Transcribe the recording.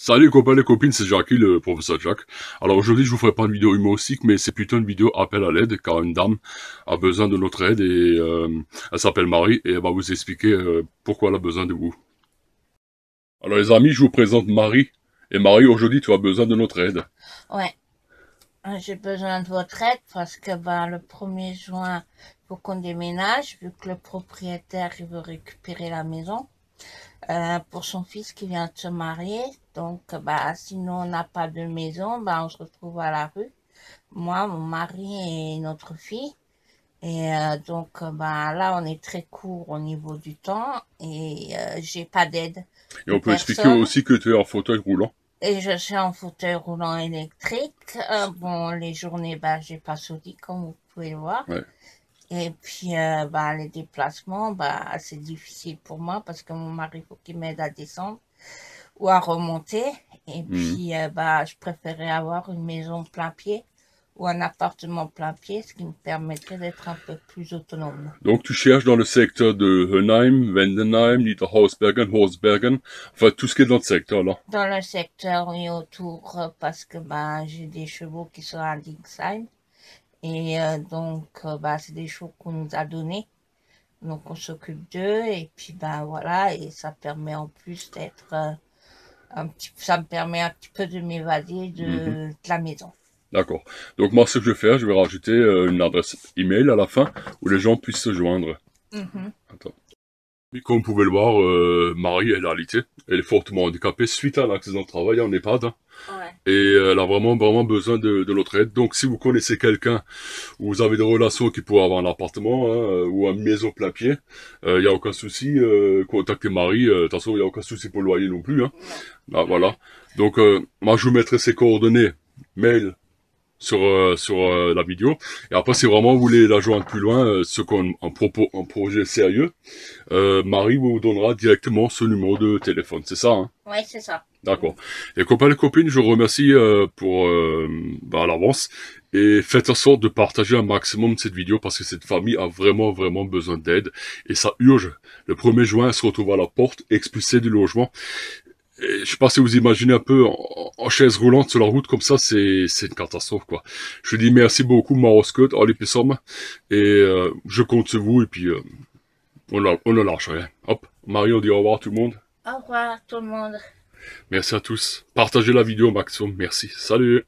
Salut copains et copines, c'est Jackie, le professeur Jack. Alors aujourd'hui, je vous ferai pas une vidéo humoristique, mais c'est plutôt une vidéo appel à l'aide, car une dame a besoin de notre aide et euh, elle s'appelle Marie et elle va vous expliquer euh, pourquoi elle a besoin de vous. Alors les amis, je vous présente Marie. Et Marie, aujourd'hui, tu as besoin de notre aide. Ouais. Euh, j'ai besoin de votre aide parce que ben, le 1er juin, il faut qu'on déménage, vu que le propriétaire il veut récupérer la maison. Euh, pour son fils qui vient de se marier. Donc, bah, sinon, on n'a pas de maison, bah, on se retrouve à la rue. Moi, mon mari et notre fille. Et euh, donc, bah, là, on est très court au niveau du temps et je euh, j'ai pas d'aide. Et on peut expliquer aussi que tu es en fauteuil roulant. Et je suis en fauteuil roulant électrique. bon, les journées, bah, j'ai pas sauté comme vous pouvez le voir. Ouais. Et puis, euh, bah, les déplacements, bah, c'est difficile pour moi parce que mon mari, faut qu'il m'aide à descendre ou à remonter. Et mmh. puis, euh, bah, je préférais avoir une maison plein pied ou un appartement plein pied, ce qui me permettrait d'être un peu plus autonome. Donc, tu cherches dans le secteur de Hönheim, Wendenheim, Niederhausbergen, Horsbergen, enfin tout ce qui est dans le secteur là. Dans le secteur et autour, euh, parce que bah, j'ai des chevaux qui sont à Dingsheim. Et euh, donc, euh, bah, c'est des choses qu'on nous a données. Donc, on s'occupe d'eux. Et puis, ben voilà, et ça permet en plus d'être euh, un petit ça me permet un petit peu de m'évader de, mhm. la maison. D'accord. Donc, moi, ce que je vais faire, je vais rajouter une adresse email à la fin où les gens puissent se joindre. Mhm. Attends comme vous pouvez le voir, euh, Marie, elle a alité. Elle est fortement handicapée suite à l'accident de travail en EHPAD. Et elle a vraiment, vraiment besoin de, de notre aide. Donc, si vous connaissez quelqu'un, ou vous avez des relations qui pourraient avoir un appartement hein, euh, ou un maison plein pied, il euh, n'y a aucun souci. Euh, contactez Marie. Euh, de toute façon, il n'y a aucun souci pour le loyer non plus. Hein. Ah, voilà. Donc, moi, je vous mettrai ses coordonnées. Mail, sur euh, sur euh, la vidéo et après si vraiment vous voulez la joindre plus loin euh, ce qu'on en propos un projet sérieux Marie vous donnera directement ce numéro de téléphone c'est ça hein ouais c'est ça d'accord et copains et copines je vous remercie pour bah, l'avance et faites en sorte de partager un maximum cette vidéo parce que cette famille a vraiment vraiment besoin d'aide et ça urge le 1er juin elle se retrouve à la porte expulsée du logement et je sais pas si vous imaginez un peu en, chaise roulante sur la route comme ça, c'est une catastrophe quoi. Je dis merci beaucoup Maroscott, à Pissom, et euh, je compte sur vous et puis euh, on, la, lâche rien. Hop, Marie on dit au revoir tout le monde. Au revoir tout le monde. Merci à tous. Partagez la vidéo maximum, merci. Salut